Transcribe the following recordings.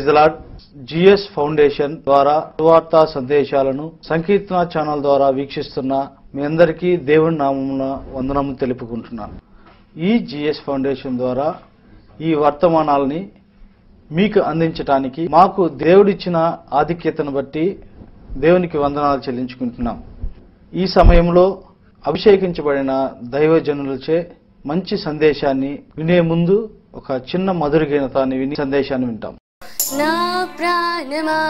Praise lord GS foundation ద్వారా వార్తా సందేశాలను సంకీర్తన ఛానల్ ద్వారా వీక్షిస్తున్న మీ అందరికీ దేవుని నామమున వందనము తెలుపుకుంటున్నాను ఈ జిఎస్ ఫౌండేషన్ ద్వారా ఈ వర్తమానాల్ని మీకు అందించడానికి మాకు దేవుడిచ్చిన ఆధిక్యతను బట్టి దేవునికి వందనాలు చెల్లించుకుంటున్నాం ఈ సమయంలో అభిషేకించబడిన దైవజనులచే మంచి సందేశాన్ని వినే ముందు ఒక చిన్న మధురగీనతాన్ని విని సందేశాన్ని వింటాం न प्राणमा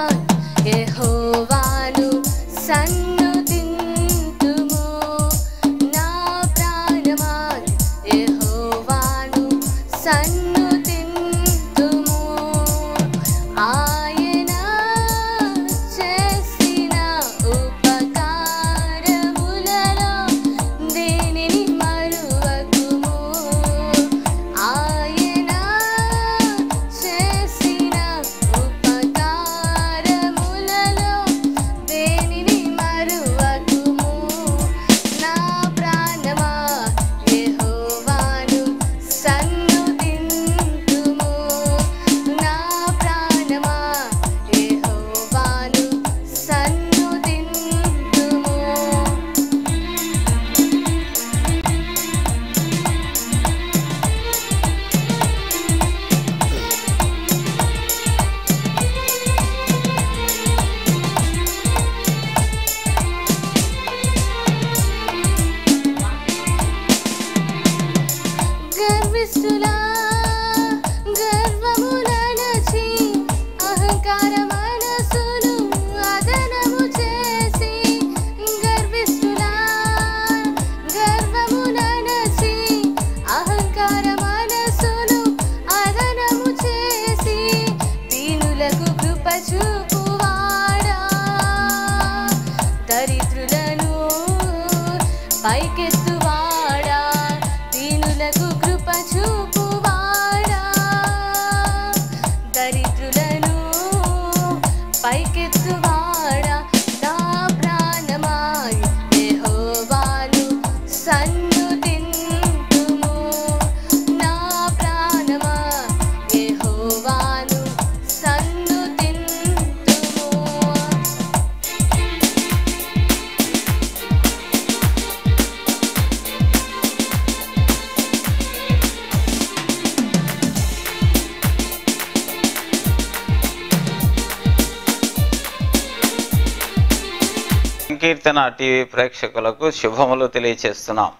కీర్తన టీవీ ప్రేక్షకులకు శుభములు తెలియచేస్తున్నాం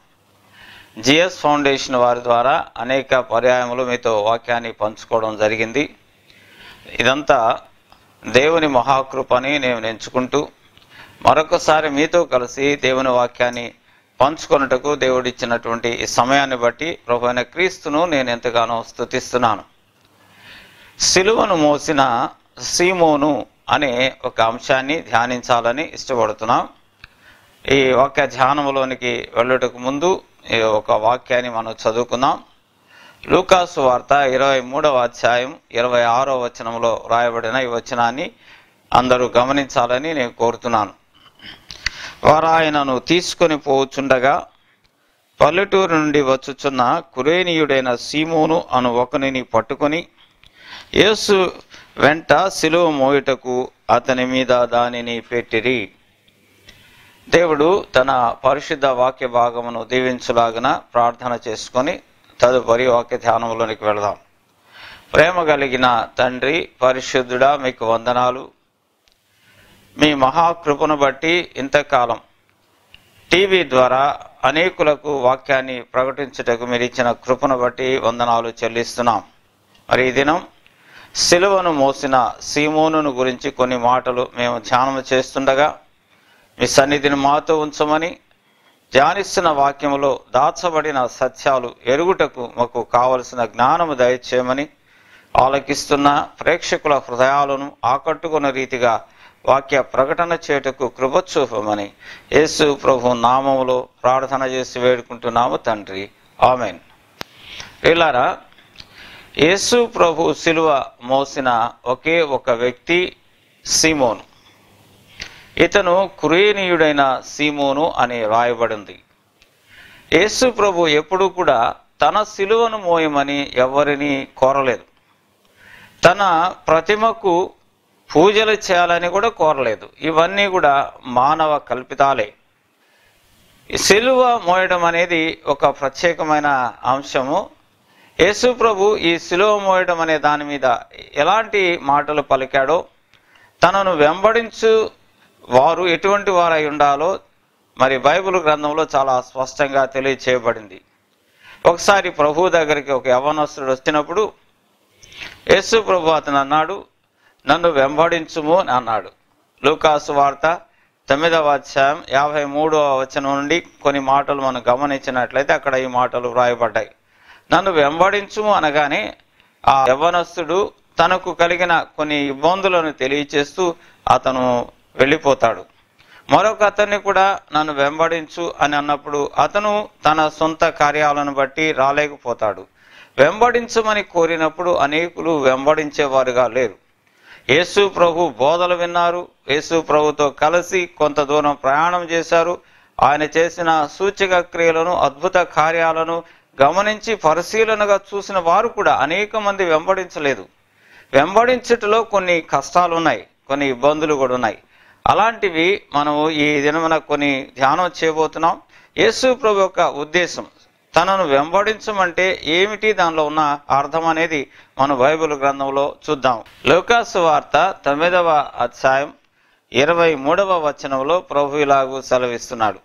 జిఎస్ ఫౌండేషన్ వారి ద్వారా అనేక పర్యాయములు మీతో వాక్యాన్ని పంచుకోవడం జరిగింది ఇదంతా దేవుని మహాకృపని నేను ఎంచుకుంటూ మరొకసారి మీతో కలిసి దేవుని వాక్యాన్ని పంచుకొనుటకు దేవుడిచ్చినటువంటి సమయాన్ని బట్టి ప్రభువైన క్రీస్తును నేను ఎంతగానో స్థుతిస్తున్నాను సిలువను మోసిన సీమోను అనే ఒక అంశాన్ని ధ్యానించాలని ఇష్టపడుతున్నాం ఈ వాక్య ధ్యానంలోనికి వెళ్ళటకు ముందు ఒక వాక్యాన్ని మనం చదువుకుందాం లూకాసు వార్త ఇరవై మూడవ అధ్యాయం ఇరవై ఆరో వచనంలో రాయబడిన ఈ వచనాన్ని అందరూ గమనించాలని నేను కోరుతున్నాను వారు ఆయనను తీసుకొని పోవచ్చుండగా పల్లెటూరు నుండి వచ్చుచున్న కురేనీయుడైన సీమోను అను ఒకనిని పట్టుకొని యేసు వెంట సిలువ మోయుటకు అతని మీద దానిని పెట్టిరి దేవుడు తన పరిశుద్ధ వాక్య భాగమును దీవించలాగిన ప్రార్థన చేసుకొని తదుపరి వాక్య ధ్యానంలోనికి వెళదాం ప్రేమ కలిగిన తండ్రి పరిశుద్ధుడా మీకు వందనాలు మీ మహాకృపను బట్టి ఇంతకాలం టీవీ ద్వారా అనేకులకు వాక్యాన్ని ప్రకటించుటకు మీరు ఇచ్చిన కృపను బట్టి వందనాలు చెల్లిస్తున్నాం మరి ఈ దినం సిలువను మోసిన సీమోనును గురించి కొన్ని మాటలు మేము ధ్యానం చేస్తుండగా మీ సన్నిధిని మాతో ఉంచమని ధ్యానిస్తున్న వాక్యములో దాచబడిన సత్యాలు ఎరుగుటకు మాకు కావలసిన జ్ఞానము దయచేయమని ఆలకిస్తున్న ప్రేక్షకుల హృదయాలను ఆకట్టుకున్న రీతిగా వాక్య ప్రకటన చేయుటకు కృపచూపమని యేసు ప్రభు నామములో ప్రార్థన చేసి వేడుకుంటున్నాము తండ్రి ఆమెన్ ఇలారా యేసు ప్రభు సిలువ మోసిన ఒకే ఒక వ్యక్తి సిమోను ఇతను కురేనీయుడైన సీమోను అని రాయబడింది యేసు ప్రభు ఎప్పుడూ కూడా తన సిలువను మోయమని ఎవరిని కోరలేదు తన ప్రతిమకు పూజలు చేయాలని కూడా కోరలేదు ఇవన్నీ కూడా మానవ కల్పితాలే సిలువ మోయడం అనేది ఒక ప్రత్యేకమైన అంశము యేసు ప్రభు ఈ సిలువ మోయడం అనే దాని మీద ఎలాంటి మాటలు పలికాడో తనను వెంబడించు వారు ఎటువంటి వారై ఉండాలో మరి బైబిల్ గ్రంథంలో చాలా స్పష్టంగా తెలియచేయబడింది ఒకసారి ప్రభు దగ్గరికి ఒక యవనస్తుడు వచ్చినప్పుడు యేసు ప్రభు అతను అన్నాడు నన్ను వెంబడించుము అని అన్నాడు లూకాసు వార్త తొమ్మిదవ అధ్యాయం యాభై మూడవ వచనం నుండి కొన్ని మాటలు మనం గమనించినట్లయితే అక్కడ ఈ మాటలు వ్రాయబడ్డాయి నన్ను వెంబడించుము అనగానే ఆ యవ్వనస్తుడు తనకు కలిగిన కొన్ని ఇబ్బందులను తెలియచేస్తూ అతను వెళ్ళిపోతాడు మరొక అతన్ని కూడా నన్ను వెంబడించు అని అన్నప్పుడు అతను తన సొంత కార్యాలను బట్టి రాలేకపోతాడు వెంబడించమని కోరినప్పుడు అనేకులు వెంబడించేవారుగా లేరు యేసు ప్రభు బోధలు విన్నారు యేసు ప్రభుతో కలిసి కొంత దూరం ప్రయాణం చేశారు ఆయన చేసిన సూచక క్రియలను అద్భుత కార్యాలను గమనించి పరిశీలనగా చూసిన వారు కూడా అనేక మంది వెంబడించలేదు వెంబడించటలో కొన్ని కష్టాలు ఉన్నాయి కొన్ని ఇబ్బందులు కూడా ఉన్నాయి అలాంటివి మనము ఈ దినమున కొన్ని ధ్యానం చేయబోతున్నాం యేసు ప్రభు యొక్క ఉద్దేశం తనను వెంబడించమంటే ఏమిటి దానిలో ఉన్న అర్థం అనేది మనం బైబిల్ గ్రంథంలో చూద్దాం లోకాసు వార్త తొమ్మిదవ అధ్యాయం ఇరవై మూడవ వచనంలో ప్రభు ఇలాగూ సెలవిస్తున్నాడు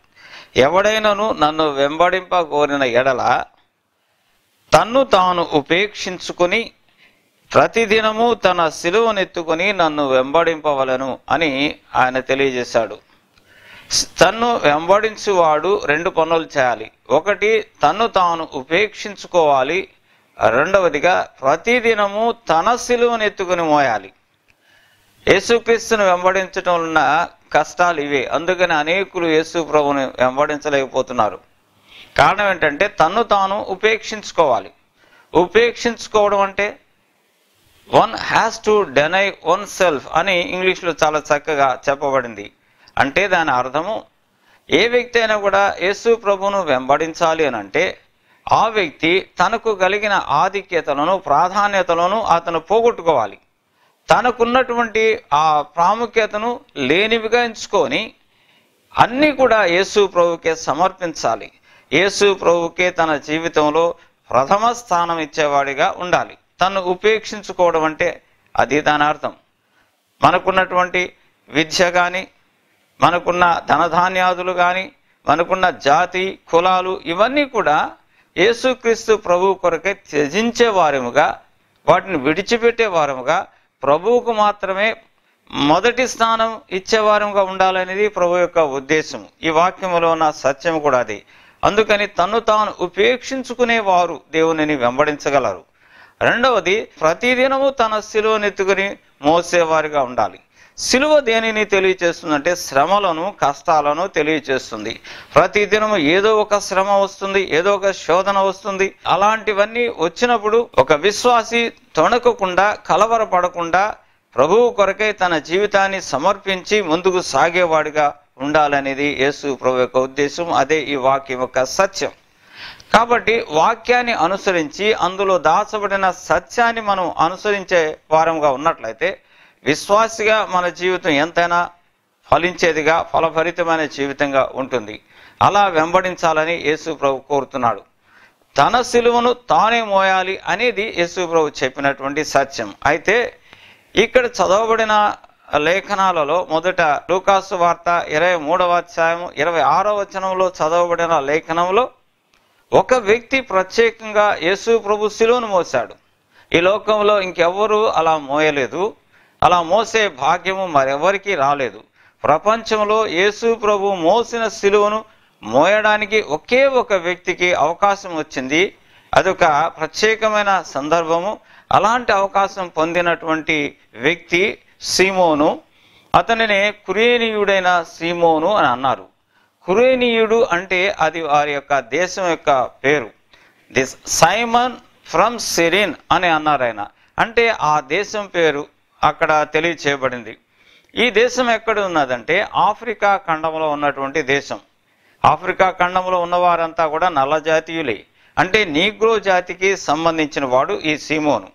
ఎవడైనను నన్ను వెంబడింప కోరిన ఎడల తన్ను తాను ఉపేక్షించుకుని ప్రతిదినము తన సిలువనెత్తుకుని నన్ను వెంబడింపవలను అని ఆయన తెలియజేశాడు తన్ను వెంబడించువాడు రెండు పనులు చేయాలి ఒకటి తన్ను తాను ఉపేక్షించుకోవాలి రెండవదిగా ప్రతిదినము తన సిలువను ఎత్తుకుని మోయాలి యేసుక్రీస్తును వెంబడించడం ఉన్న కష్టాలు ఇవే అందుకని అనేకులు యేసు ప్రభుని వెంబడించలేకపోతున్నారు కారణం ఏంటంటే తన్ను తాను ఉపేక్షించుకోవాలి ఉపేక్షించుకోవడం అంటే one has to deny one self అని ఇంగ్లీష్లో చాలా చక్కగా చెప్పబడింది అంటే దాని అర్థము ఏ వ్యక్తి అయినా కూడా యేసు ప్రభును వెంబడించాలి అని అంటే ఆ వ్యక్తి తనకు కలిగిన ఆధిక్యతలను ప్రాధాన్యతలను అతను పోగొట్టుకోవాలి తనకున్నటువంటి ఆ ప్రాముఖ్యతను లేనివిగా ఎంచుకొని అన్నీ కూడా యేసు ప్రభుకే సమర్పించాలి యేసు ప్రభుకే తన జీవితంలో ప్రథమ స్థానం ఇచ్చేవాడిగా ఉండాలి తను ఉపేక్షించుకోవడం అంటే అది దాని అర్థం మనకున్నటువంటి విద్య కానీ మనకున్న ధనధాన్యాదులు కానీ మనకున్న జాతి కులాలు ఇవన్నీ కూడా యేసుక్రీస్తు ప్రభు కొరకే త్యజించే వారముగా వాటిని విడిచిపెట్టే వారముగా ప్రభువుకు మాత్రమే మొదటి స్థానం ఇచ్చేవారముగా ఉండాలనేది ప్రభు యొక్క ఉద్దేశం ఈ వాక్యములో ఉన్న సత్యం కూడా అది అందుకని తను తాను ఉపేక్షించుకునే వారు దేవుని వెంబడించగలరు రెండవది ప్రతిదినము తన సిలువనెత్తుకుని మోసేవారిగా ఉండాలి సిలువ దేనిని తెలియచేస్తుందంటే శ్రమలను కష్టాలను తెలియచేస్తుంది ప్రతిదినము ఏదో ఒక శ్రమ వస్తుంది ఏదో ఒక శోధన వస్తుంది అలాంటివన్నీ వచ్చినప్పుడు ఒక విశ్వాసి తొణకకుండా కలవరపడకుండా ప్రభువు కొరకై తన జీవితాన్ని సమర్పించి ముందుకు సాగేవాడిగా ఉండాలనేది యేసు ప్రభు యొక్క ఉద్దేశం అదే ఈ వాక్యం యొక్క సత్యం కాబట్టి వాక్యాన్ని అనుసరించి అందులో దాచబడిన సత్యాన్ని మనం అనుసరించే వారంగా ఉన్నట్లయితే విశ్వాసిగా మన జీవితం ఎంతైనా ఫలించేదిగా ఫలభరితమైన జీవితంగా ఉంటుంది అలా వెంబడించాలని యేసు ప్రభు కోరుతున్నాడు తన సిలువను తానే మోయాలి అనేది యేసు ప్రభు చెప్పినటువంటి సత్యం అయితే ఇక్కడ చదవబడిన లేఖనాలలో మొదట లూకాసు వార్త ఇరవై మూడవ అధ్యాయం ఇరవై ఆరో వచనంలో చదవబడిన లేఖనంలో ఒక వ్యక్తి ప్రత్యేకంగా యేసు ప్రభు శిలువను మోసాడు ఈ లోకంలో ఇంకెవ్వరూ అలా మోయలేదు అలా మోసే భాగ్యము మరెవరికి రాలేదు ప్రపంచంలో యేసు ప్రభు మోసిన శిలువను మోయడానికి ఒకే ఒక వ్యక్తికి అవకాశం వచ్చింది అదొక ప్రత్యేకమైన సందర్భము అలాంటి అవకాశం పొందినటువంటి వ్యక్తి సీమోను అతనినే కురేనియుడైన సీమోను అని అన్నారు కురేనియుడు అంటే అది వారి యొక్క దేశం యొక్క పేరు దిస్ సైమన్ ఫ్రమ్ సిరిన్ అని అన్నారు అంటే ఆ దేశం పేరు అక్కడ తెలియచేయబడింది ఈ దేశం ఎక్కడ ఉన్నదంటే ఆఫ్రికా ఖండంలో ఉన్నటువంటి దేశం ఆఫ్రికా ఖండంలో ఉన్నవారంతా కూడా నల్ల జాతీయులే అంటే నీగ్రో జాతికి సంబంధించిన వాడు ఈ సీమోను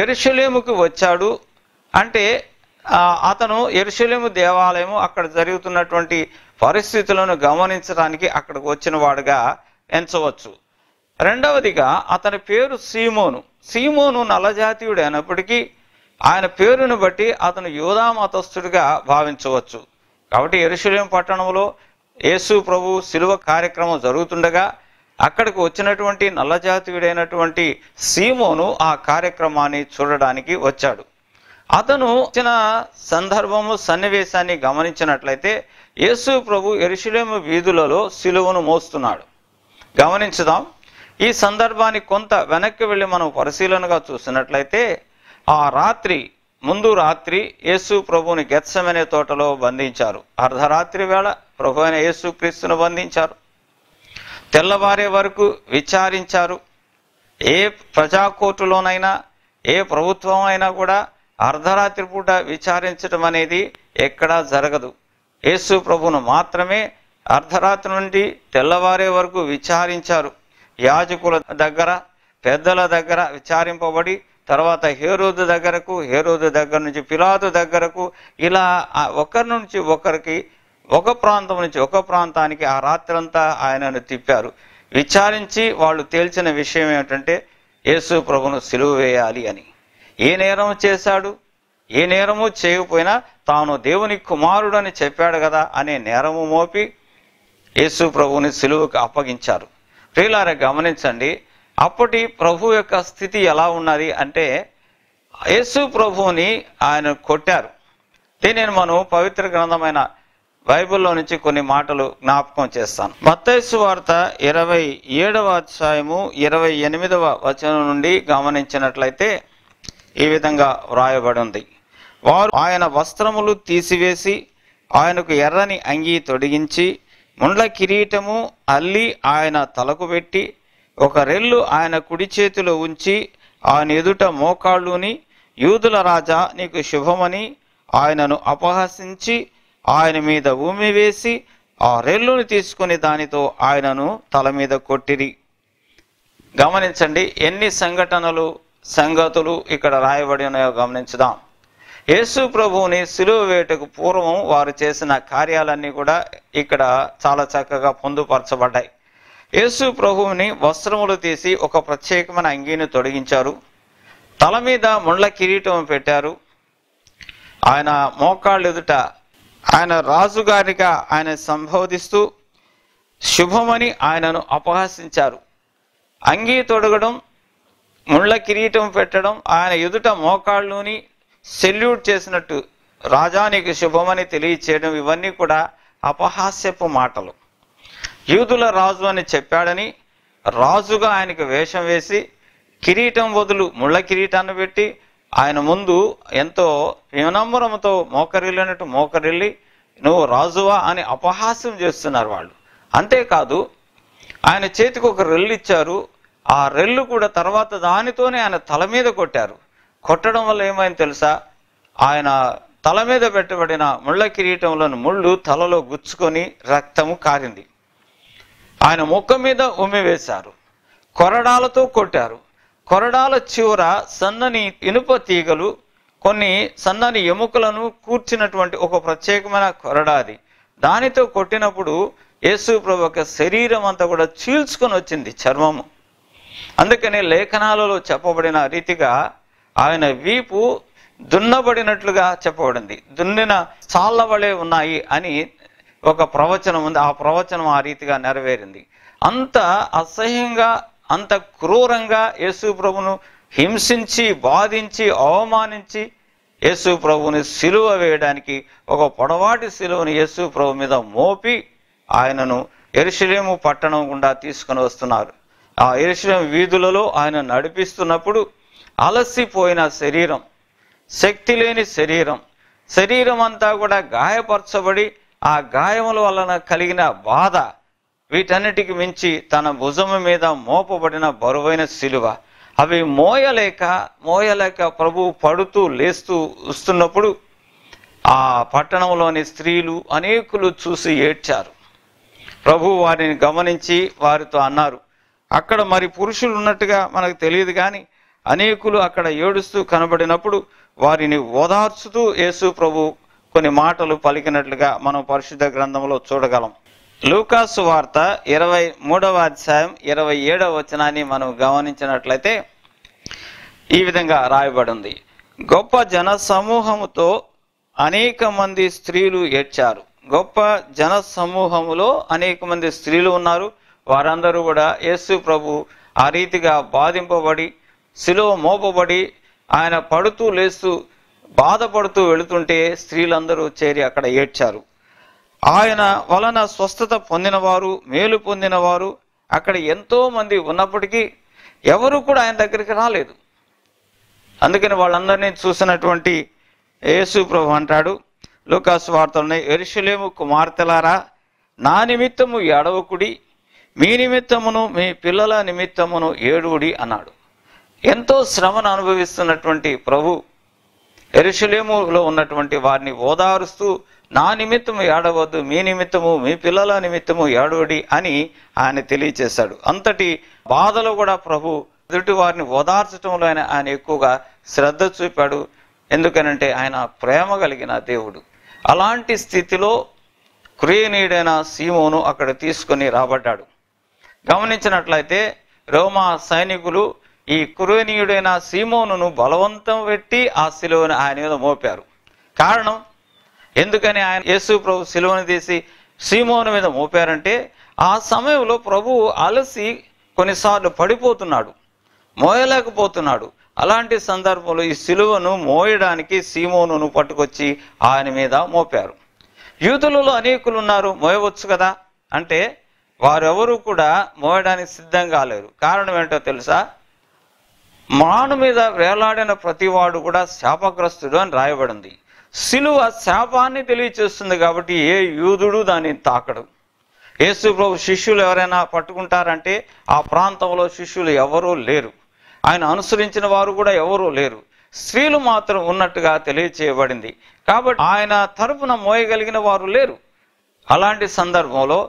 ఎరుషులేముకు వచ్చాడు అంటే అతను ఎరుషులేము దేవాలయము అక్కడ జరుగుతున్నటువంటి పరిస్థితులను గమనించడానికి అక్కడికి వచ్చిన వాడుగా ఎంచవచ్చు రెండవదిగా అతని పేరు సీమోను సీమోను నల్లజాతీయుడు అయినప్పటికీ ఆయన పేరును బట్టి అతను యోధా మతస్థుడిగా భావించవచ్చు కాబట్టి ఎరుశలేం పట్టణంలో యేసు ప్రభు శిలువ కార్యక్రమం జరుగుతుండగా అక్కడికి వచ్చినటువంటి నల్లజాతీయుడైనటువంటి సీమోను ఆ కార్యక్రమాన్ని చూడడానికి వచ్చాడు అతను వచ్చిన సందర్భము సన్నివేశాన్ని గమనించినట్లయితే యేసు ప్రభు ఎరుషులేము వీధులలో సిలువను మోస్తున్నాడు గమనించుదాం ఈ సందర్భాన్ని కొంత వెనక్కి వెళ్ళి మనం పరిశీలనగా చూసినట్లయితే ఆ రాత్రి ముందు రాత్రి యేసు ప్రభుని గెత్సమనే తోటలో బంధించారు అర్ధరాత్రి వేళ ప్రభు అయిన యేసు క్రీస్తును బంధించారు తెల్లవారే వరకు విచారించారు ఏ కోర్టులోనైనా ఏ ప్రభుత్వం అయినా కూడా అర్ధరాత్రి పూట విచారించడం అనేది ఎక్కడా జరగదు యేసు ప్రభును మాత్రమే అర్ధరాత్రి నుండి తెల్లవారే వరకు విచారించారు యాజకుల దగ్గర పెద్దల దగ్గర విచారింపబడి తర్వాత హేరోదు దగ్గరకు హేరోదు దగ్గర నుంచి పిలాదు దగ్గరకు ఇలా ఒకరి నుంచి ఒకరికి ఒక ప్రాంతం నుంచి ఒక ప్రాంతానికి ఆ రాత్రంతా ఆయనను తిప్పారు విచారించి వాళ్ళు తేల్చిన విషయం ఏమిటంటే యేసు ప్రభును సిలువ వేయాలి అని ఏ నేరం చేశాడు ఏ నేరము చేయకపోయినా తాను దేవుని కుమారుడని చెప్పాడు కదా అనే నేరము మోపి యేసు ప్రభువుని సిలువుకు అప్పగించారు ప్రియులారా గమనించండి అప్పటి ప్రభు యొక్క స్థితి ఎలా ఉన్నది అంటే యేసు ప్రభువుని ఆయన కొట్టారు దీనిని మనం పవిత్ర గ్రంథమైన బైబిల్లో నుంచి కొన్ని మాటలు జ్ఞాపకం చేస్తాను మత్తైసు వార్త ఇరవై ఏడవ అధ్యాయము ఇరవై ఎనిమిదవ వచనం నుండి గమనించినట్లయితే ఈ విధంగా వ్రాయబడి ఉంది వారు ఆయన వస్త్రములు తీసివేసి ఆయనకు ఎర్రని అంగీ తొడిగించి ముండ్ల కిరీటము అల్లి ఆయన తలకు పెట్టి ఒక రెల్లు ఆయన కుడి చేతిలో ఉంచి ఆయన ఎదుట మోకాళ్ళుని యూదుల రాజా నీకు శుభమని ఆయనను అపహసించి ఆయన మీద ఊమి వేసి ఆ రెల్లును తీసుకుని దానితో ఆయనను తల మీద కొట్టిరి గమనించండి ఎన్ని సంఘటనలు సంగతులు ఇక్కడ రాయబడి ఉన్నాయో గమనించుదాం యేసు ప్రభువుని సిలువ వేటకు పూర్వం వారు చేసిన కార్యాలన్నీ కూడా ఇక్కడ చాలా చక్కగా పొందుపరచబడ్డాయి యేసు ప్రభువుని వస్త్రములు తీసి ఒక ప్రత్యేకమైన అంగీని తొడిగించారు తల మీద ముండ్ల కిరీటం పెట్టారు ఆయన మోకాళ్ళు ఎదుట ఆయన రాజుగారిగా ఆయన సంబోధిస్తూ శుభమని ఆయనను అపహాసించారు అంగీ తొడగడం ముళ్ళ కిరీటం పెట్టడం ఆయన ఎదుట మోకాళ్ళుని సెల్యూట్ చేసినట్టు రాజా నీకు శుభమని తెలియచేయడం ఇవన్నీ కూడా అపహాస్యపు మాటలు యూదుల రాజు అని చెప్పాడని రాజుగా ఆయనకు వేషం వేసి కిరీటం వదులు ముళ్ళ కిరీటాన్ని పెట్టి ఆయన ముందు ఎంతో వినమ్రమతో మోకరిల్లినట్టు మోకరిల్లి నువ్వు రాజువా అని అపహాస్యం చేస్తున్నారు వాళ్ళు అంతేకాదు ఆయన చేతికి ఒక రెల్లు ఇచ్చారు ఆ రెల్లు కూడా తర్వాత దానితోనే ఆయన తల మీద కొట్టారు కొట్టడం వల్ల ఏమైంది తెలుసా ఆయన తల మీద పెట్టబడిన ముళ్ళ కిరీటంలోని ముళ్ళు తలలో గుచ్చుకొని రక్తము కారింది ఆయన ముఖం మీద ఉమ్మివేశారు కొరడాలతో కొట్టారు కొరడాల చివర సన్నని ఇనుప తీగలు కొన్ని సన్నని ఎముకలను కూర్చినటువంటి ఒక ప్రత్యేకమైన కొరడాది దానితో కొట్టినప్పుడు యేసు ప్రభు యొక్క శరీరం అంతా కూడా చీల్చుకొని వచ్చింది చర్మము అందుకని లేఖనాలలో చెప్పబడిన రీతిగా ఆయన వీపు దున్నబడినట్లుగా చెప్పబడింది దున్నిన చాళ్ళ ఉన్నాయి అని ఒక ప్రవచనం ఉంది ఆ ప్రవచనం ఆ రీతిగా నెరవేరింది అంత అసహ్యంగా అంత క్రూరంగా యేసు ప్రభును హింసించి బాధించి అవమానించి యేసు ప్రభుని సిలువ వేయడానికి ఒక పొడవాటి సిలువను యేసు ప్రభు మీద మోపి ఆయనను ఎరుశలేము పట్టణం గుండా తీసుకొని వస్తున్నారు ఆ ఎరుశలేము వీధులలో ఆయన నడిపిస్తున్నప్పుడు అలసిపోయిన శరీరం శక్తి లేని శరీరం శరీరం అంతా కూడా గాయపరచబడి ఆ గాయముల వలన కలిగిన బాధ వీటన్నిటికి మించి తన భుజము మీద మోపబడిన బరువైన శిలువ అవి మోయలేక మోయలేక ప్రభు పడుతూ లేస్తూ వస్తున్నప్పుడు ఆ పట్టణంలోని స్త్రీలు అనేకులు చూసి ఏడ్చారు ప్రభు వారిని గమనించి వారితో అన్నారు అక్కడ మరి పురుషులు ఉన్నట్టుగా మనకు తెలియదు కానీ అనేకులు అక్కడ ఏడుస్తూ కనబడినప్పుడు వారిని ఓదార్చుతూ యేసు ప్రభు కొన్ని మాటలు పలికినట్లుగా మనం పరిశుద్ధ గ్రంథంలో చూడగలం లూకాసు వార్త ఇరవై మూడవ అధ్యాయం ఇరవై ఏడవ వచనాన్ని మనం గమనించినట్లయితే ఈ విధంగా రాయబడింది గొప్ప జన సమూహముతో అనేక మంది స్త్రీలు ఏడ్చారు గొప్ప జన సమూహములో అనేక మంది స్త్రీలు ఉన్నారు వారందరూ కూడా యేసు ప్రభు ఆ రీతిగా బాధింపబడి శిలువ మోపబడి ఆయన పడుతూ లేస్తూ బాధపడుతూ వెళుతుంటే స్త్రీలందరూ చేరి అక్కడ ఏడ్చారు ఆయన వలన స్వస్థత పొందినవారు మేలు పొందినవారు అక్కడ ఎంతోమంది ఉన్నప్పటికీ ఎవరు కూడా ఆయన దగ్గరికి రాలేదు అందుకని వాళ్ళందరినీ చూసినటువంటి యేసు ప్రభు అంటాడు లోకాసు వార్తలని ఎరుషులేము కుమార్తెలారా నా నిమిత్తము ఎడవకుడి మీ నిమిత్తమును మీ పిల్లల నిమిత్తమును ఏడుగుడి అన్నాడు ఎంతో శ్రమను అనుభవిస్తున్నటువంటి ప్రభు ఎరుషులేములో ఉన్నటువంటి వారిని ఓదారుస్తూ నా నిమిత్తము ఏడవద్దు మీ నిమిత్తము మీ పిల్లల నిమిత్తము ఏడవడి అని ఆయన తెలియచేశాడు అంతటి బాధలో కూడా ప్రభు ఎదుటి వారిని ఓదార్చటంలో ఆయన ఆయన ఎక్కువగా శ్రద్ధ చూపాడు ఎందుకనంటే ఆయన ప్రేమ కలిగిన దేవుడు అలాంటి స్థితిలో క్రియనీయుడైన సీమోను అక్కడ తీసుకొని రాబడ్డాడు గమనించినట్లయితే రోమా సైనికులు ఈ కురేనీయుడైన సీమోనును బలవంతం పెట్టి ఆ శిలువను ఆయన మీద మోపారు కారణం ఎందుకని ఆయన యేసు ప్రభు శిలువను తీసి సీమోను మీద మోపారంటే ఆ సమయంలో ప్రభువు అలసి కొన్నిసార్లు పడిపోతున్నాడు మోయలేకపోతున్నాడు అలాంటి సందర్భంలో ఈ సిలువను మోయడానికి సీమోనును పట్టుకొచ్చి ఆయన మీద మోపారు యూదులలో అనేకులు ఉన్నారు మోయవచ్చు కదా అంటే వారెవరూ కూడా మోయడానికి సిద్ధంగా లేరు కారణం ఏంటో తెలుసా మాను మీద వేలాడిన ప్రతివాడు కూడా శాపగ్రస్తుడు అని రాయబడింది శిలువ శాపాన్ని తెలియచేస్తుంది కాబట్టి ఏ యూదుడు దాన్ని తాకడు యేసు ప్రభు శిష్యులు ఎవరైనా పట్టుకుంటారంటే ఆ ప్రాంతంలో శిష్యులు ఎవరూ లేరు ఆయన అనుసరించిన వారు కూడా ఎవరూ లేరు స్త్రీలు మాత్రం ఉన్నట్టుగా తెలియచేయబడింది కాబట్టి ఆయన తరపున మోయగలిగిన వారు లేరు అలాంటి సందర్భంలో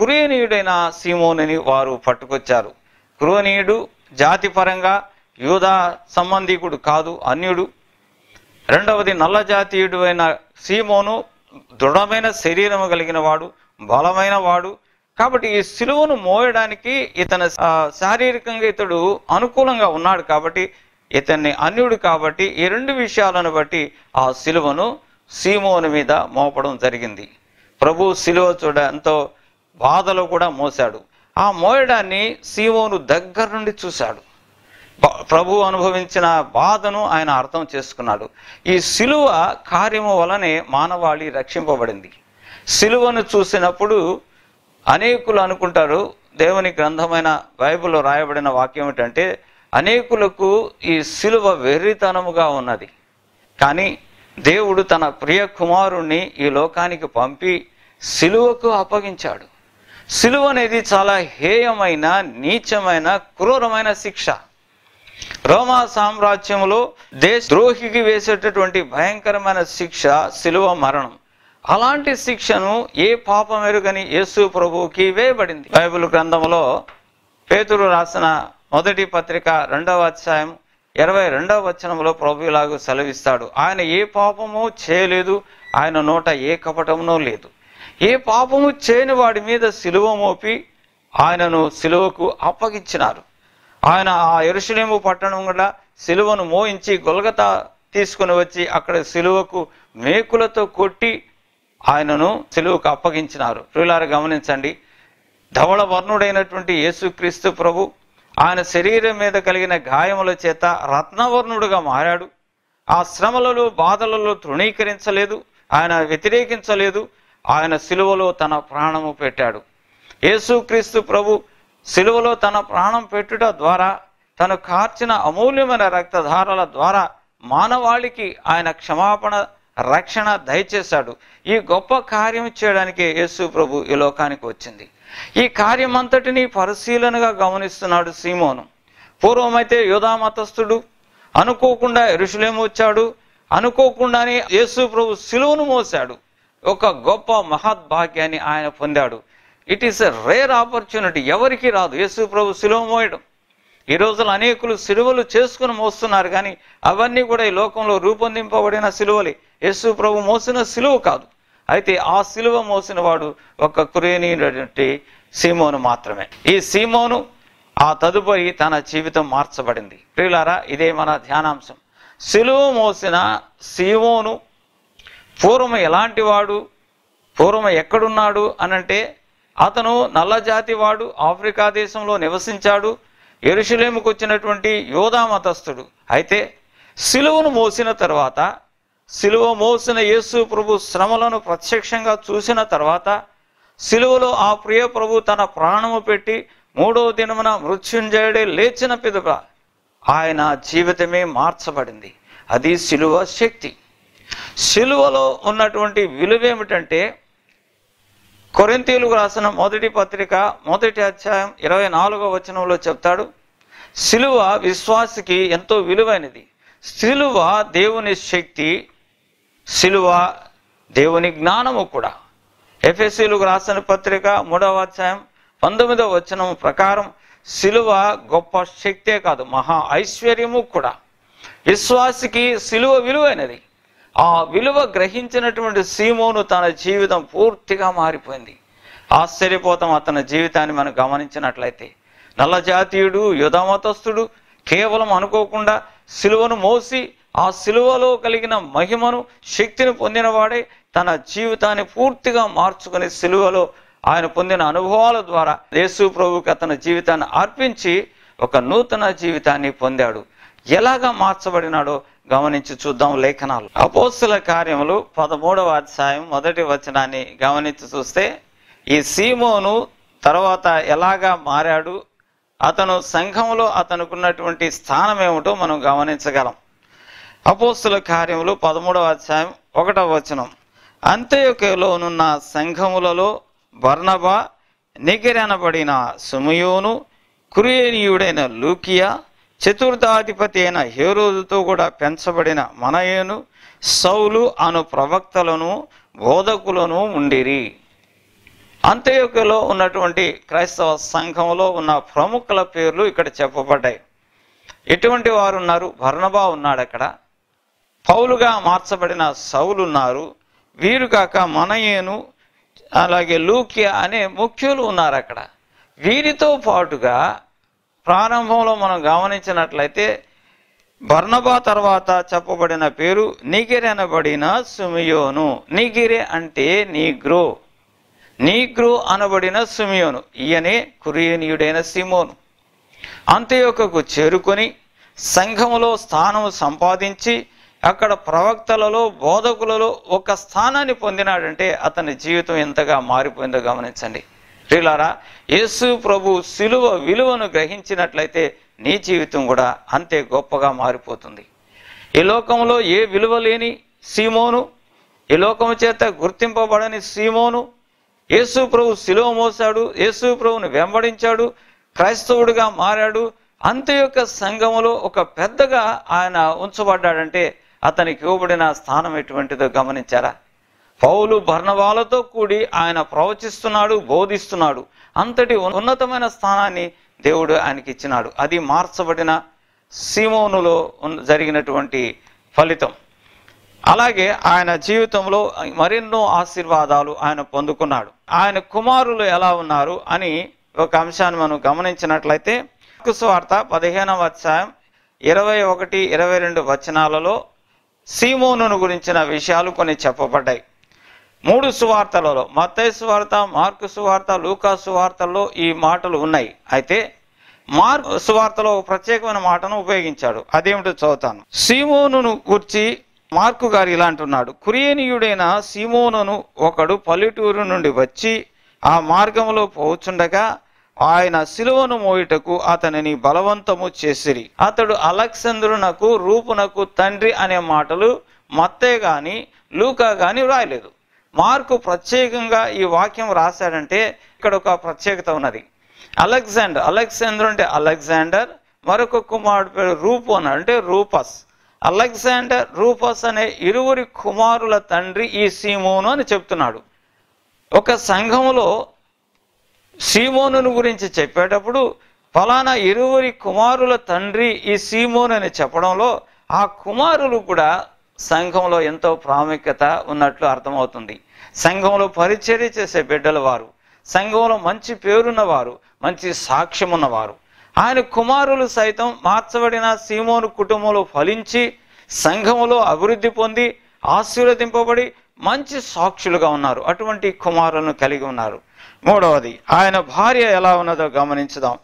కురేనీయుడైన సీమోనిని వారు పట్టుకొచ్చారు కురోనీయుడు జాతిపరంగా యూదా సంబంధికుడు కాదు అన్యుడు రెండవది జాతీయుడు అయిన సీమోను దృఢమైన శరీరం కలిగిన వాడు బలమైన వాడు కాబట్టి ఈ సిలువను మోయడానికి ఇతను శారీరకంగా ఇతడు అనుకూలంగా ఉన్నాడు కాబట్టి ఇతన్ని అన్యుడు కాబట్టి ఈ రెండు విషయాలను బట్టి ఆ సిలువను సీమోను మీద మోపడం జరిగింది ప్రభు సిలువ చూడ ఎంతో బాధలో కూడా మోశాడు ఆ మోయడాన్ని సీమోను దగ్గర నుండి చూశాడు ప్రభు అనుభవించిన బాధను ఆయన అర్థం చేసుకున్నాడు ఈ శిలువ కార్యము వలనే మానవాళి రక్షింపబడింది శిలువను చూసినప్పుడు అనేకులు అనుకుంటారు దేవుని గ్రంథమైన బైబిల్లో రాయబడిన వాక్యం ఏమిటంటే అనేకులకు ఈ శిలువ వెర్రితనముగా ఉన్నది కానీ దేవుడు తన ప్రియ కుమారుణ్ణి ఈ లోకానికి పంపి శిలువకు అప్పగించాడు శిలువ అనేది చాలా హేయమైన నీచమైన క్రూరమైన శిక్ష రోమా సామ్రాజ్యంలో దేశ ద్రోహికి వేసేటటువంటి భయంకరమైన శిక్ష శిలువ మరణం అలాంటి శిక్షను ఏ పాపం మెరుగని యేసు ప్రభువుకి వేయబడింది బైబిల్ గ్రంథంలో పేతురు రాసిన మొదటి పత్రిక రెండవ అధ్యాయం ఇరవై రెండవ వచనంలో ప్రభులాగు సెలవిస్తాడు ఆయన ఏ పాపము చేయలేదు ఆయన నోట ఏ కపటమునో లేదు ఏ పాపము చేయని వాడి మీద సిలువ మోపి ఆయనను సిలువకు అప్పగించినారు ఆయన ఆ ఎరుషులేము పట్టణం కూడా సిలువను మోయించి గొలగత తీసుకుని వచ్చి అక్కడ సిలువకు మేకులతో కొట్టి ఆయనను సిలువకు అప్పగించినారు ప్రియులారు గమనించండి ధవళ వర్ణుడైనటువంటి యేసుక్రీస్తు ప్రభు ఆయన శరీరం మీద కలిగిన గాయముల చేత రత్నవర్ణుడుగా మారాడు ఆ శ్రమలలో బాధలలో తృణీకరించలేదు ఆయన వ్యతిరేకించలేదు ఆయన సిలువలో తన ప్రాణము పెట్టాడు యేసుక్రీస్తు ప్రభు సిలువలో తన ప్రాణం పెట్టుట ద్వారా తను కార్చిన అమూల్యమైన రక్తధారల ద్వారా మానవాళికి ఆయన క్షమాపణ రక్షణ దయచేశాడు ఈ గొప్ప కార్యం చేయడానికి యేసు ప్రభు ఈ లోకానికి వచ్చింది ఈ కార్యమంతటిని పరిశీలనగా గమనిస్తున్నాడు సీమోను పూర్వమైతే యోధా మతస్థుడు అనుకోకుండా ఋషులేమి వచ్చాడు అనుకోకుండానే యేసు ప్రభు సిలువును మోశాడు ఒక గొప్ప మహద్భాగ్యాన్ని ఆయన పొందాడు it is a rare opportunity ఎవరికి రాదు యేసు ప్రభు సులువ మోయడం ఈ రోజులు అనేకులు సిలువలు చేసుకుని మోస్తున్నారు కానీ అవన్నీ కూడా ఈ లోకంలో రూపొందింపబడిన సిలువలే యేసు ప్రభు మోసిన సిలువు కాదు అయితే ఆ సిలువ మోసిన వాడు ఒక కురేనీటువంటి సీమోను మాత్రమే ఈ సీమోను ఆ తదుపరి తన జీవితం మార్చబడింది ప్రియులారా ఇదే మన ధ్యానాంశం సిలువ మోసిన సీమోను పూర్వం ఎలాంటి వాడు పూర్వం ఎక్కడున్నాడు అనంటే అతను నల్ల వాడు ఆఫ్రికా దేశంలో నివసించాడు ఎరుషులేముకు వచ్చినటువంటి యోధా మతస్థుడు అయితే సిలువను మోసిన తర్వాత సిలువ మోసిన యేసు ప్రభు శ్రమలను ప్రత్యక్షంగా చూసిన తర్వాత సిలువలో ఆ ప్రియ ప్రభు తన ప్రాణము పెట్టి మూడవ దినమున మృత్యుంజయుడే లేచిన పిదుక ఆయన జీవితమే మార్చబడింది అది సిలువ శక్తి సిలువలో ఉన్నటువంటి విలువేమిటంటే ఏమిటంటే కొరింతీలు రాసిన మొదటి పత్రిక మొదటి అధ్యాయం ఇరవై నాలుగో వచనంలో చెప్తాడు శిలువ విశ్వాసికి ఎంతో విలువైనది శిలువ దేవుని శక్తి శిలువ దేవుని జ్ఞానము కూడా ఎఫ్ఎస్సీలు రాసిన పత్రిక మూడవ అధ్యాయం పంతొమ్మిదవ వచనం ప్రకారం శిలువ గొప్ప శక్తే కాదు మహా ఐశ్వర్యము కూడా విశ్వాసికి శిలువ విలువైనది ఆ విలువ గ్రహించినటువంటి సీమోను తన జీవితం పూర్తిగా మారిపోయింది ఆశ్చర్యపోతాం అతని జీవితాన్ని మనం గమనించినట్లయితే నల్ల జాతీయుడు యుధమతస్థుడు కేవలం అనుకోకుండా సిలువను మోసి ఆ సిలువలో కలిగిన మహిమను శక్తిని పొందినవాడే తన జీవితాన్ని పూర్తిగా మార్చుకుని సిలువలో ఆయన పొందిన అనుభవాల ద్వారా యేసు ప్రభుకి అతని జీవితాన్ని అర్పించి ఒక నూతన జీవితాన్ని పొందాడు ఎలాగా మార్చబడినాడో గమనించి చూద్దాం లేఖనాలు అపోస్తుల కార్యములు పదమూడవ అధ్యాయం మొదటి వచనాన్ని గమనించి చూస్తే ఈ సీమోను తర్వాత ఎలాగా మారాడు అతను సంఘంలో అతనుకున్నటువంటి స్థానం ఏమిటో మనం గమనించగలం అపోస్తుల కార్యములు పదమూడవ అధ్యాయం ఒకటవ వచనం అంత్యయుకలోనున్న సంఘములలో బర్ణబా నిగిరనబడిన సుమయోను కురియనీయుడైన లూకియా చతుర్థాధిపతి అయిన హేరోజుతో కూడా పెంచబడిన మనయేను సౌలు అను ప్రవక్తలను బోధకులను ఉండిరి అంత్యోక్యలో ఉన్నటువంటి క్రైస్తవ సంఘంలో ఉన్న ప్రముఖుల పేర్లు ఇక్కడ చెప్పబడ్డాయి ఎటువంటి వారు ఉన్నారు భర్ణబా ఉన్నాడు అక్కడ పౌలుగా మార్చబడిన సౌలు ఉన్నారు వీరు కాక మనయేను అలాగే లూకియా అనే ముఖ్యులు ఉన్నారు అక్కడ వీరితో పాటుగా ప్రారంభంలో మనం గమనించినట్లయితే బర్ణబా తర్వాత చెప్పబడిన పేరు నీగిరి అనబడిన సుమియోను నీగిరి అంటే నీగ్రో నీగ్రో అనబడిన సుమియోను ఈయనే కురియనీయుడైన సిమోను యొక్కకు చేరుకొని సంఘములో స్థానము సంపాదించి అక్కడ ప్రవక్తలలో బోధకులలో ఒక స్థానాన్ని పొందినాడంటే అతని జీవితం ఎంతగా మారిపోయిందో గమనించండి ప్రియులారా యేసు ప్రభు సిలువ విలువను గ్రహించినట్లయితే నీ జీవితం కూడా అంతే గొప్పగా మారిపోతుంది ఈ లోకంలో ఏ విలువ లేని సీమోను ఈ లోకం చేత గుర్తింపబడని సీమోను యేసు ప్రభు సిలువ మోసాడు యేసు ప్రభుని వెంబడించాడు క్రైస్తవుడిగా మారాడు అంత యొక్క సంఘములో ఒక పెద్దగా ఆయన ఉంచబడ్డాడంటే అతనికి ఇవ్వబడిన స్థానం ఎటువంటిదో గమనించారా పౌలు భర్ణవాలతో కూడి ఆయన ప్రవచిస్తున్నాడు బోధిస్తున్నాడు అంతటి ఉన్నతమైన స్థానాన్ని దేవుడు ఆయనకి ఇచ్చినాడు అది మార్చబడిన సీమోనులో జరిగినటువంటి ఫలితం అలాగే ఆయన జీవితంలో మరెన్నో ఆశీర్వాదాలు ఆయన పొందుకున్నాడు ఆయన కుమారులు ఎలా ఉన్నారు అని ఒక అంశాన్ని మనం గమనించినట్లయితే కుసువార్త పదిహేనవ అధ్యాయం ఇరవై ఒకటి ఇరవై రెండు వచనాలలో సీమోనును గురించిన విషయాలు కొన్ని చెప్పబడ్డాయి మూడు సువార్తలలో మత్తయ్య సువార్త మార్కు సువార్త లూకా సువార్తల్లో ఈ మాటలు ఉన్నాయి అయితే మార్కు సువార్తలో ప్రత్యేకమైన మాటను ఉపయోగించాడు అదేమిటో చదువుతాను సీమోనును గుర్చి మార్కు గారు ఇలా అంటున్నాడు కురియనీయుడైన సీమోనును ఒకడు పల్లెటూరు నుండి వచ్చి ఆ మార్గంలో పోచుండగా ఆయన శిలువను మోయుటకు అతనిని బలవంతము చేసిరి అతడు అలెక్సంద్రునకు రూపునకు తండ్రి అనే మాటలు మత్తే గాని లూకా గాని వ్రాయలేదు మార్కు ప్రత్యేకంగా ఈ వాక్యం రాశాడంటే ఇక్కడ ఒక ప్రత్యేకత ఉన్నది అలెగ్జాండర్ అలెగ్జాండర్ అంటే అలెగ్జాండర్ మరొక కుమారుడు పేరు రూపు అన్నాడు అంటే రూపస్ అలెగ్జాండర్ రూపస్ అనే ఇరువురి కుమారుల తండ్రి ఈ సీమోను అని చెప్తున్నాడు ఒక సంఘములో సీమోను గురించి చెప్పేటప్పుడు ఫలానా ఇరువురి కుమారుల తండ్రి ఈ సీమోన్ అని చెప్పడంలో ఆ కుమారులు కూడా సంఘంలో ఎంతో ప్రాముఖ్యత ఉన్నట్లు అర్థమవుతుంది సంఘంలో పరిచర్య చేసే బిడ్డల వారు సంఘంలో మంచి పేరున్నవారు మంచి సాక్ష్యం ఉన్నవారు ఆయన కుమారులు సైతం మార్చబడిన సీమోను కుటుంబంలో ఫలించి సంఘంలో అభివృద్ధి పొంది ఆశీర్వదింపబడి మంచి సాక్షులుగా ఉన్నారు అటువంటి కుమారులను కలిగి ఉన్నారు మూడవది ఆయన భార్య ఎలా ఉన్నదో గమనించదాం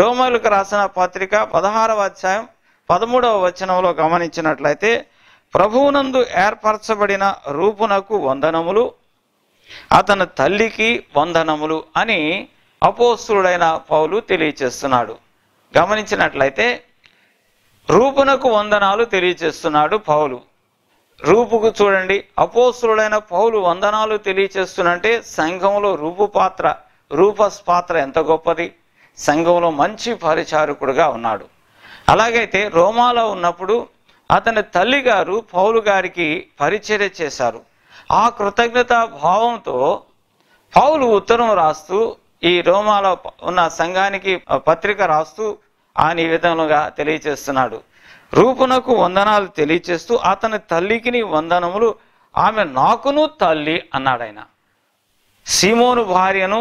రోమలకు రాసిన పత్రిక పదహారవ అధ్యాయం పదమూడవ వచనంలో గమనించినట్లయితే ప్రభువునందు ఏర్పరచబడిన రూపునకు వందనములు అతని తల్లికి వందనములు అని అపోస్తుడైన పౌలు తెలియచేస్తున్నాడు గమనించినట్లయితే రూపునకు వందనాలు తెలియచేస్తున్నాడు పౌలు రూపుకు చూడండి అపోస్తుడైన పౌలు వందనాలు తెలియచేస్తున్నంటే సంఘంలో రూపు పాత్ర రూపస్ పాత్ర ఎంత గొప్పది సంఘంలో మంచి పరిచారకుడుగా ఉన్నాడు అలాగైతే రోమాలో ఉన్నప్పుడు అతని తల్లిగారు పౌలు గారికి పరిచర్య చేశారు ఆ కృతజ్ఞత భావంతో పౌలు ఉత్తరం రాస్తూ ఈ రోమాలో ఉన్న సంఘానికి పత్రిక రాస్తూ ఆయన ఈ విధంగా తెలియచేస్తున్నాడు రూపునకు వందనాలు తెలియచేస్తూ అతని తల్లికి వందనములు ఆమె నాకును తల్లి అన్నాడాయన సీమోను భార్యను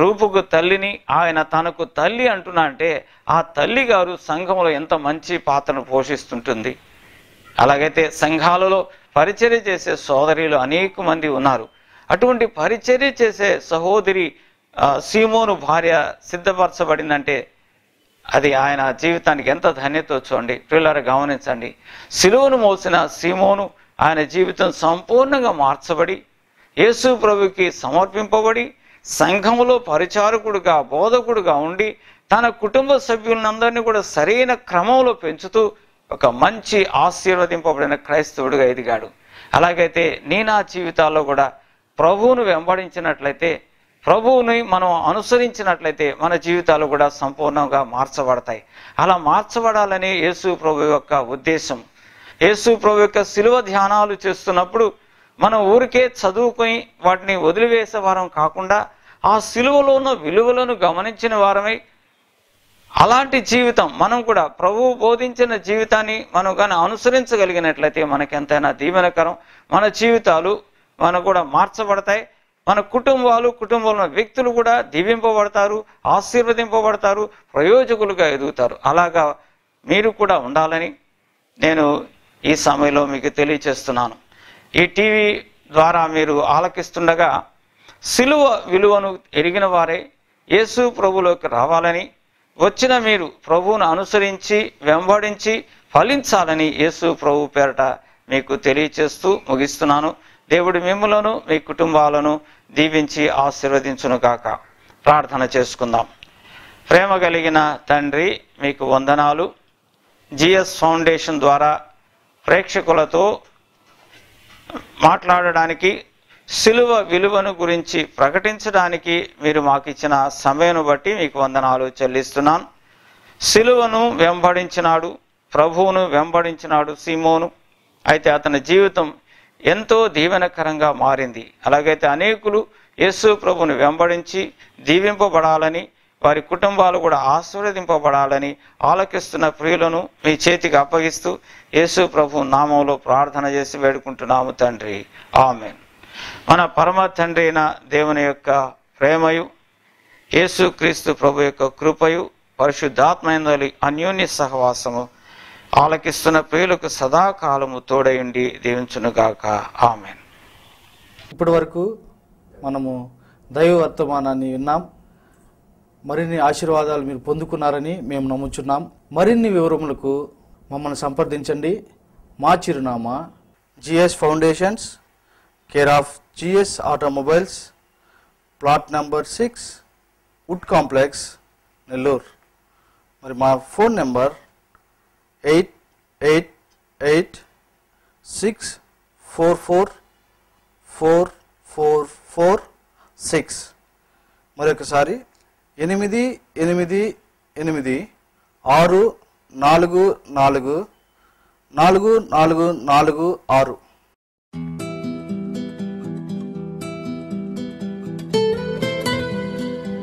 రూపుకు తల్లిని ఆయన తనకు తల్లి అంటున్నా అంటే ఆ తల్లి గారు సంఘంలో ఎంత మంచి పాత్రను పోషిస్తుంటుంది అలాగైతే సంఘాలలో పరిచర్య చేసే సోదరులు అనేక మంది ఉన్నారు అటువంటి పరిచర్య చేసే సహోదరి సీమోను భార్య సిద్ధపరచబడిందంటే అది ఆయన జీవితానికి ఎంత ధన్యత చూడండి పిల్లలు గమనించండి సిలువను మోసిన సీమోను ఆయన జీవితం సంపూర్ణంగా మార్చబడి యేసు ప్రభుకి సమర్పింపబడి సంఘంలో పరిచారకుడుగా బోధకుడుగా ఉండి తన కుటుంబ సభ్యులందరినీ కూడా సరైన క్రమంలో పెంచుతూ ఒక మంచి ఆశీర్వదింపబడిన క్రైస్తవుడిగా ఎదిగాడు అలాగైతే నీ నా జీవితాల్లో కూడా ప్రభువును వెంబడించినట్లయితే ప్రభువుని మనం అనుసరించినట్లయితే మన జీవితాలు కూడా సంపూర్ణంగా మార్చబడతాయి అలా మార్చబడాలని యేసు ప్రభు యొక్క ఉద్దేశం యేసు ప్రభు యొక్క శిలువ ధ్యానాలు చేస్తున్నప్పుడు మనం ఊరికే చదువుకొని వాటిని వదిలివేసే వారం కాకుండా ఆ శిలువలో ఉన్న విలువలను గమనించిన వారమై అలాంటి జీవితం మనం కూడా ప్రభువు బోధించిన జీవితాన్ని మనం కానీ అనుసరించగలిగినట్లయితే మనకి ఎంతైనా దీవెనకరం మన జీవితాలు మనం కూడా మార్చబడతాయి మన కుటుంబాలు కుటుంబంలో వ్యక్తులు కూడా దీవింపబడతారు ఆశీర్వదింపబడతారు ప్రయోజకులుగా ఎదుగుతారు అలాగా మీరు కూడా ఉండాలని నేను ఈ సమయంలో మీకు తెలియచేస్తున్నాను ఈ టీవీ ద్వారా మీరు ఆలకిస్తుండగా సిలువ విలువను ఎరిగిన వారే యేసు ప్రభులోకి రావాలని వచ్చిన మీరు ప్రభువును అనుసరించి వెంబడించి ఫలించాలని యేసు ప్రభు పేరట మీకు తెలియచేస్తూ ముగిస్తున్నాను దేవుడు మిమ్మలను మీ కుటుంబాలను దీవించి ఆశీర్వదించును కాక ప్రార్థన చేసుకుందాం ప్రేమ కలిగిన తండ్రి మీకు వందనాలు జిఎస్ ఫౌండేషన్ ద్వారా ప్రేక్షకులతో మాట్లాడడానికి సిలువ విలువను గురించి ప్రకటించడానికి మీరు మాకు ఇచ్చిన సమయం బట్టి మీకు వందనాలు చెల్లిస్తున్నాను సిలువను వెంబడించినాడు ప్రభువును వెంబడించినాడు సీమోను అయితే అతని జీవితం ఎంతో దీవెనకరంగా మారింది అలాగైతే అనేకులు యేసు ప్రభుని వెంబడించి దీవింపబడాలని వారి కుటుంబాలు కూడా ఆశీర్వదింపబడాలని ఆలకిస్తున్న ప్రియులను మీ చేతికి అప్పగిస్తూ యేసు ప్రభు నామంలో ప్రార్థన చేసి వేడుకుంటున్నాము తండ్రి ఆమెను మన పరమ తండ్రి అయిన దేవుని యొక్క ప్రేమయు యేసుక్రీస్తు ప్రభు యొక్క కృపయు పరిశుద్ధాత్మయందలి అన్యోన్య సహవాసము ఆలకిస్తున్న ప్రియులకు సదాకాలము తోడయుండి దీవించునుగాక ఆమె ఇప్పటి వరకు మనము దైవ వర్తమానాన్ని విన్నాం మరిన్ని ఆశీర్వాదాలు మీరు పొందుకున్నారని మేము నమ్ముచున్నాం మరిన్ని వివరములకు మమ్మల్ని సంప్రదించండి మా చిరునామా GS foundations care of GS Automobiles, plot number 6, Wood Complex, Nellore. మరి మా phone number eight eight eight six four four four four four six మరొకసారి ఎనిమిది ఎనిమిది ఎనిమిది ఆరు నాలుగు నాలుగు నాలుగు నాలుగు నాలుగు ఆరు